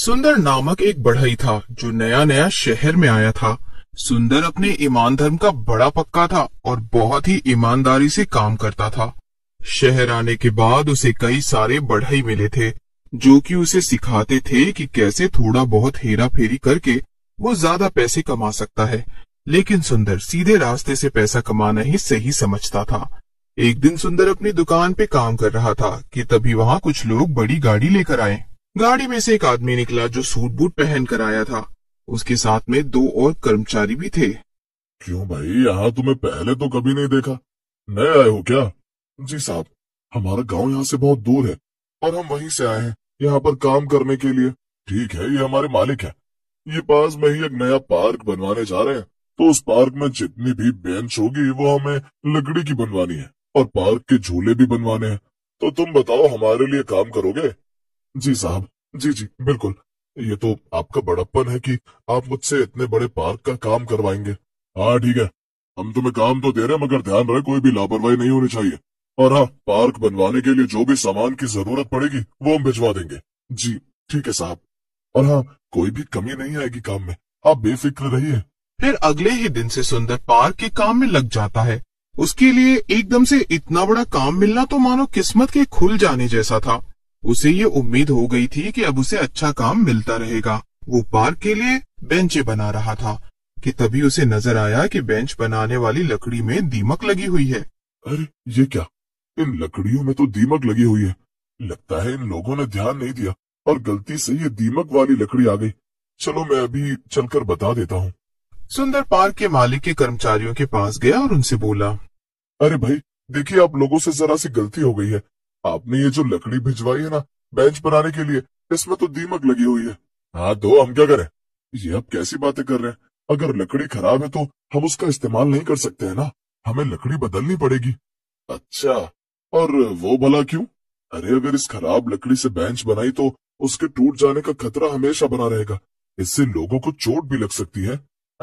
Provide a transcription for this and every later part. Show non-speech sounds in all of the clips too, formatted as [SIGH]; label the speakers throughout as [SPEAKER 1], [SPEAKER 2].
[SPEAKER 1] सुंदर नामक एक बढ़ई था जो नया नया शहर में आया था सुंदर अपने ईमान धर्म का बड़ा पक्का था और बहुत ही ईमानदारी से काम करता था शहर आने के बाद उसे कई सारे बढ़ई मिले थे जो कि उसे सिखाते थे कि कैसे थोड़ा बहुत हेरा फेरी करके वो ज्यादा पैसे कमा सकता है लेकिन सुंदर सीधे रास्ते से पैसा कमाना ही सही समझता था एक दिन सुंदर अपनी दुकान पे काम कर रहा था कि तभी वहाँ कुछ लोग बड़ी गाड़ी लेकर आए गाड़ी में से एक आदमी निकला जो सूट बूट पहन कर आया था उसके साथ में दो और कर्मचारी भी थे क्यों भाई यहाँ तुम्हें पहले तो कभी नहीं देखा नए आए हो क्या जी
[SPEAKER 2] साहब हमारा गांव यहाँ से बहुत दूर है और हम वहीं से आए हैं यहाँ पर काम करने के लिए ठीक है ये हमारे मालिक है ये पास में ही एक नया पार्क बनवाने जा रहे हैं तो उस पार्क में जितनी भी बेंच होगी वो हमें लकड़ी की बनवानी है और पार्क के झूले भी बनवाने हैं तो तुम बताओ हमारे लिए काम करोगे जी साहब जी जी बिल्कुल ये तो आपका बड़प्पन है कि आप मुझसे इतने बड़े पार्क का काम करवाएंगे हाँ ठीक है हम तुम्हें काम तो दे रहे हैं मगर ध्यान रहे कोई भी लापरवाही नहीं होनी चाहिए और हाँ पार्क बनवाने के लिए जो भी सामान की जरूरत पड़ेगी वो हम भिजवा देंगे जी ठीक है साहब
[SPEAKER 1] और हाँ कोई भी कमी नहीं आएगी काम में आप बेफिक्र रहिए फिर अगले ही दिन से सुंदर पार्क के काम में लग जाता है उसके लिए एकदम से इतना बड़ा काम मिलना तो मानो किस्मत के खुल जाने जैसा था उसे ये उम्मीद हो गई थी कि अब उसे अच्छा काम मिलता रहेगा वो पार्क के लिए बेंचे बना रहा था कि तभी उसे नजर आया कि बेंच बनाने वाली लकड़ी में दीमक लगी हुई है अरे ये क्या
[SPEAKER 2] इन लकड़ियों में तो दीमक लगी हुई है लगता है इन लोगों ने ध्यान नहीं दिया और गलती से ये दीमक वाली लकड़ी आ गई चलो मैं अभी चलकर बता देता हूँ सुंदर पार्क के मालिक के कर्मचारियों के पास गया और उनसे बोला अरे भाई देखिए आप लोगों से जरा सी गलती हो गई है आपने ये जो लकड़ी भिजवाई है ना बेंच बनाने के लिए इसमें तो दीमक लगी हुई है हाँ दो हम क्या करें ये अब कैसी बातें कर रहे हैं अगर लकड़ी खराब है तो हम उसका इस्तेमाल नहीं कर सकते है ना हमें लकड़ी बदलनी पड़ेगी अच्छा और वो भला क्यों अरे अगर इस खराब लकड़ी से बेंच बनाई तो उसके टूट जाने का खतरा हमेशा बना रहेगा इससे लोगों को चोट भी लग सकती है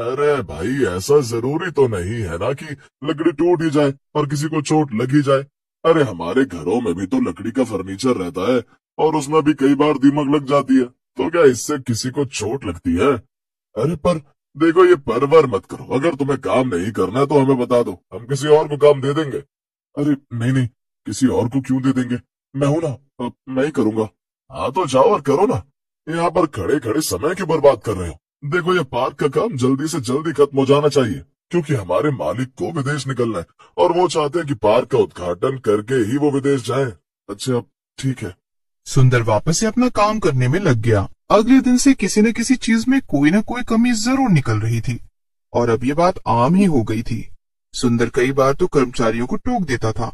[SPEAKER 2] अरे भाई ऐसा जरूरी तो नहीं है ना कि लकड़ी टूट ही जाए और किसी को चोट लग ही जाए अरे हमारे घरों में भी तो लकड़ी का फर्नीचर रहता है और उसमें भी कई बार दीमक लग जाती है तो क्या इससे किसी को चोट लगती है अरे पर देखो ये परवर मत करो अगर तुम्हें काम नहीं करना है तो हमें बता दो हम किसी और को काम दे देंगे अरे नहीं नहीं किसी और को क्यों दे देंगे मैं हूं ना अब मैं ही करूंगा हाँ तो जाओ और करो ना यहाँ पर खड़े खड़े समय क्यों बर्बाद कर रहे हो देखो ये पार्क का काम जल्दी से जल्दी खत्म हो जाना चाहिए क्योंकि हमारे मालिक को विदेश निकलना है और वो चाहते हैं कि पार्क का उद्घाटन करके
[SPEAKER 1] ही वो विदेश जाए अच्छा अब ठीक है सुंदर वापस से अपना काम करने में लग गया अगले दिन से किसी न किसी चीज में कोई न कोई कमी जरूर निकल रही थी और अब ये बात आम ही हो गई थी सुंदर कई बार तो कर्मचारियों को टोक देता था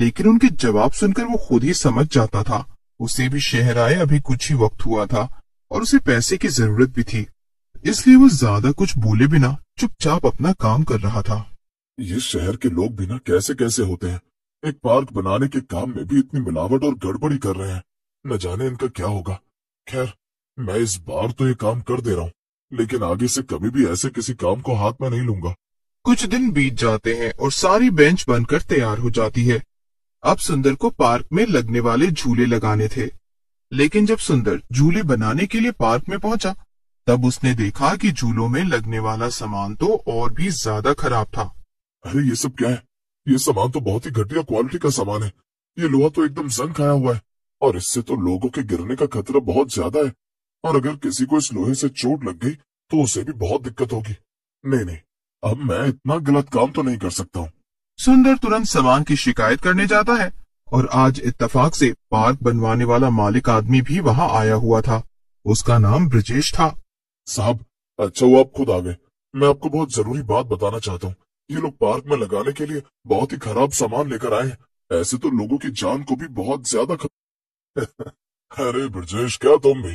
[SPEAKER 1] लेकिन उनके जवाब सुनकर वो खुद ही समझ जाता था उसे भी शहर आए अभी कुछ ही वक्त हुआ था और उसे पैसे की जरूरत भी थी इसलिए वो ज्यादा कुछ बोले बिना चुपचाप अपना काम कर रहा था ये शहर के लोग बिना कैसे कैसे होते हैं एक पार्क बनाने
[SPEAKER 2] के काम में भी इतनी मिलावट और गड़बड़ी कर रहे हैं न जाने इनका क्या होगा खैर मैं इस बार तो ये काम कर दे रहा हूँ लेकिन आगे से कभी भी ऐसे किसी काम को हाथ में नहीं
[SPEAKER 1] लूंगा कुछ दिन बीत जाते हैं और सारी बेंच बनकर तैयार हो जाती है अब सुंदर को पार्क में लगने वाले झूले लगाने थे लेकिन जब सुंदर झूले बनाने के लिए पार्क में पहुंचा तब उसने देखा कि झूलों में लगने वाला सामान तो और भी ज्यादा खराब था अरे ये सब क्या है ये सामान तो बहुत ही घटिया क्वालिटी का सामान है
[SPEAKER 2] ये लोहा तो एकदम जंग खाया हुआ है और इससे तो लोगों के गिरने का खतरा बहुत ज्यादा है और अगर किसी को इस लोहे से चोट लग गई तो उसे भी बहुत दिक्कत होगी नहीं नहीं
[SPEAKER 1] अब मैं इतना गलत काम तो नहीं कर सकता हूँ सुंदर तुरंत सामान की शिकायत करने जाता है और आज इतफाक से पार्क बनवाने वाला मालिक आदमी भी वहाँ आया हुआ था उसका नाम ब्रजेश था साहब अच्छा वो आप खुद आ गए मैं आपको बहुत जरूरी
[SPEAKER 2] बात बताना चाहता हूँ ये लोग पार्क में लगाने के लिए बहुत ही खराब सामान लेकर आए हैं ऐसे तो लोगों की जान को भी बहुत ज्यादा ख... [LAUGHS] अरे ब्रजेश क्या तुम भी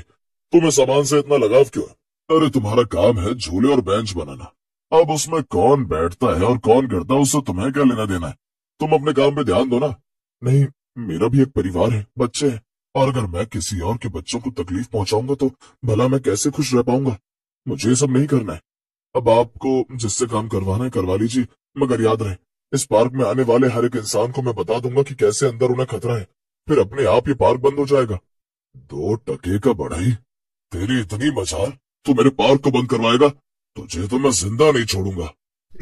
[SPEAKER 2] तुम्हें सामान से इतना लगाव क्यों है अरे तुम्हारा काम है झूले और बेंच बनाना अब उसमें कौन बैठता है और कौन करता है उससे तुम्हें क्या लेना देना है तुम अपने काम पे ध्यान दो ना नहीं मेरा भी एक परिवार है बच्चे हैं और अगर मैं किसी और के बच्चों को तकलीफ पहुंचाऊंगा तो भला मैं कैसे खुश रह पाऊंगा मुझे ये सब नहीं करना है अब आपको जिससे काम करवाना है करवा लीजिए मगर याद रहे इस पार्क में आने वाले हर एक इंसान को मैं बता दूंगा कि कैसे अंदर उन्हें खतरा है फिर अपने आप ये पार्क बंद हो जाएगा दो टके का बढ़ाई तेरी इतनी मजार तू मेरे पार्क को बंद करवाएगा तुझे तो मैं जिंदा नहीं छोड़ूंगा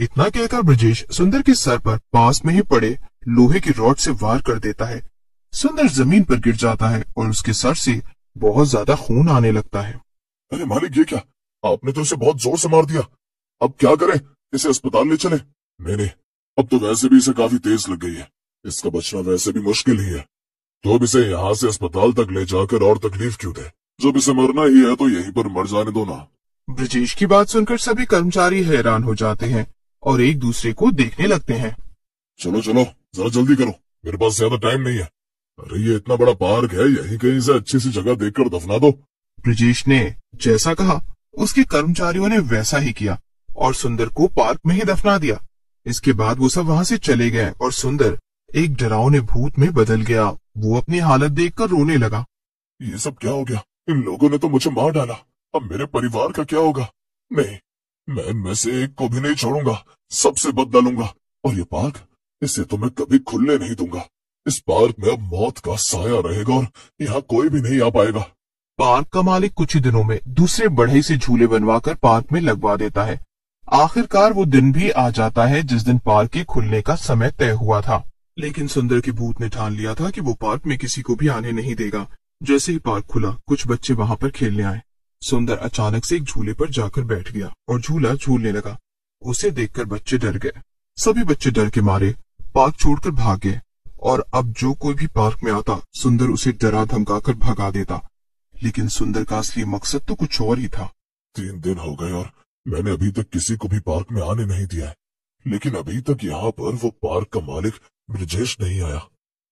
[SPEAKER 1] इतना कहकर ब्रजेश सुंदर के सर पर पास में ही पड़े लोहे की रॉड से वार कर देता है सुंदर जमीन पर गिर जाता है और उसके सर से बहुत ज्यादा खून आने लगता है अरे मालिक ये क्या आपने तो इसे बहुत जोर से मार दिया अब क्या करें
[SPEAKER 2] इसे अस्पताल ले चले नहीं नहीं अब तो वैसे भी इसे काफी तेज लग गई है इसका बचना वैसे भी मुश्किल ही है तो अब इसे यहाँ से अस्पताल तक ले जाकर और तकलीफ क्यों दे जब इसे मरना ही है तो यहीं पर मर जाने दो ना
[SPEAKER 1] ब्रजेश की बात सुनकर सभी कर्मचारी हैरान हो जाते हैं और एक दूसरे को देखने लगते हैं चलो चलो जरा जल्दी करो
[SPEAKER 2] मेरे पास ज्यादा टाइम नहीं है अरे ये इतना बड़ा पार्क है यहीं कहीं से अच्छी सी जगह देखकर दफना दो
[SPEAKER 1] ब्रजेश ने जैसा कहा उसके कर्मचारियों ने वैसा ही किया और सुंदर को पार्क में ही दफना दिया इसके बाद वो सब वहाँ से चले गए और सुंदर एक डरावने भूत में बदल गया वो अपनी हालत देखकर रोने लगा ये सब क्या हो गया इन लोगों ने तो
[SPEAKER 2] मुझे मार डाला अब मेरे परिवार का क्या होगा नहीं मैं इनमें से एक को भी नहीं छोड़ूंगा सबसे बदला लूंगा और ये पार्क इसे तो मैं कभी खुलने नहीं दूंगा इस
[SPEAKER 1] पार्क में अब मौत का साया रहेगा और यहाँ कोई भी नहीं आ पाएगा पार्क का मालिक कुछ ही दिनों में दूसरे बढ़ई से झूले बनवाकर पार्क में लगवा देता है आखिरकार वो दिन भी आ जाता है जिस दिन पार्क के खुलने का समय तय हुआ था लेकिन सुंदर के भूत ने ठान लिया था कि वो पार्क में किसी को भी आने नहीं देगा जैसे ही पार्क खुला कुछ बच्चे वहां पर खेलने आए सुंदर अचानक से एक झूले पर जाकर बैठ गया और झूला झूलने लगा उसे देखकर बच्चे डर गए सभी बच्चे डर के मारे पार्क छोड़कर भाग गए और अब जो कोई भी पार्क में आता सुंदर उसे डरा धमकाकर भगा देता लेकिन सुंदर का असली मकसद तो कुछ और ही था तीन दिन हो गए और मैंने अभी तक किसी को भी पार्क में आने
[SPEAKER 2] नहीं दिया है लेकिन अभी तक यहाँ पर वो पार्क का मालिक ब्रजेश नहीं आया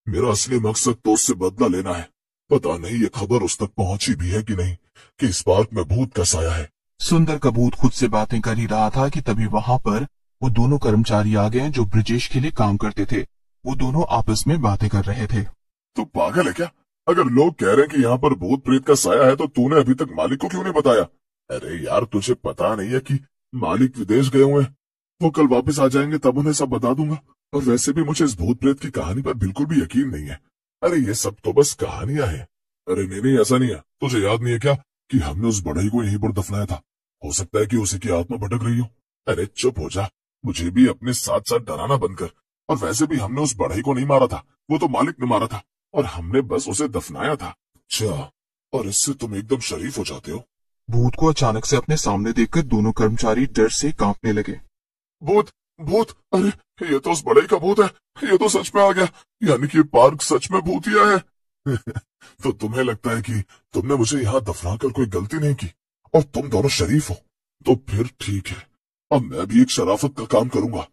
[SPEAKER 2] मेरा असली मकसद तो उससे बदला लेना है पता नहीं ये खबर उस तक पहुँची भी है कि नहीं
[SPEAKER 1] कि इस पार्क में भूत का साया है सुंदर का भूत खुद से बातें कर ही रहा था कि तभी वहाँ पर वो दोनों कर्मचारी आ गए जो ब्रजेश के लिए काम करते थे वो दोनों आपस में बातें कर रहे थे
[SPEAKER 2] तू पागल है क्या अगर लोग कह रहे हैं कि यहाँ पर भूत प्रेत का साया है तो तूने अभी तक मालिक को क्यों नहीं बताया अरे यार तुझे पता नहीं है कि मालिक विदेश गए हुए हैं वो कल वापस आ जाएंगे तब उन्हें सब बता दूंगा और वैसे भी मुझे इस भूत प्रेत की कहानी पर बिल्कुल भी यकीन नहीं है अरे ये सब तो बस कहानियां हैं अरे नहीं नहीं ऐसा नहीं है तुझे याद नहीं है क्या कि हमने उस बड़ाई को यहीं पर दफनाया था हो सकता है कि उसी की आत्मा भटक रही हो अरे चुप हो जा मुझे भी अपने साथ साथ डराना बंद कर और वैसे भी हमने उस बढ़ई को नहीं मारा था वो तो मालिक ने मारा था और हमने बस उसे दफनाया था अच्छा और इससे तुम एकदम शरीफ हो
[SPEAKER 1] जाते हो भूत को अचानक से अपने सामने देखकर दोनों कर्मचारी डर से कांपने लगे भूत भूत अरे ये तो उस बड़े का भूत है ये तो सच में आ गया यानी कि
[SPEAKER 2] पार्क सच में भूतिया है [LAUGHS] तो तुम्हें लगता है कि तुमने मुझे यहाँ दफना कर कोई गलती नहीं की और तुम दोनों शरीफ हो तो फिर ठीक है अब मैं भी एक शराफत
[SPEAKER 1] का काम करूंगा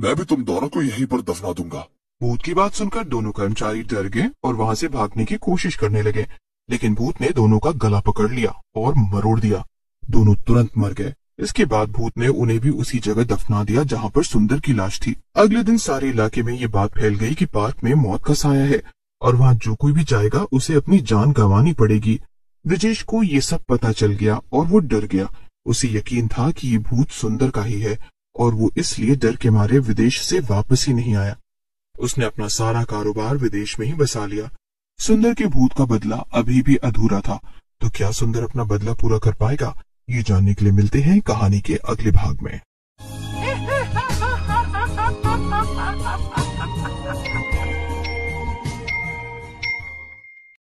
[SPEAKER 1] मैं भी तुम दोनों को यहीं पर दफना दूंगा भूत की बात सुनकर दोनों कर्मचारी डर गए और वहाँ से भागने की कोशिश करने लगे लेकिन भूत ने दोनों का गला पकड़ लिया और मरोड़ दिया दोनों तुरंत मर गए इसके बाद भूत ने उन्हें भी उसी जगह दफना दिया जहाँ पर सुंदर की लाश थी अगले दिन सारे इलाके में ये बात फैल गई कि पार्क में मौत का साया है और वहाँ जो कोई भी जाएगा उसे अपनी जान गंवानी पड़ेगी ब्रजेश को ये सब पता चल गया और वो डर गया उसे यकीन था कि ये भूत सुंदर का ही है और वो इसलिए डर के मारे विदेश से वापस ही नहीं आया उसने अपना सारा कारोबार विदेश में ही बसा लिया सुंदर के भूत का बदला अभी भी अधूरा था तो क्या सुंदर अपना बदला पूरा कर पाएगा ये जानने के लिए मिलते हैं कहानी के अगले भाग में
[SPEAKER 2] [LAUGHS]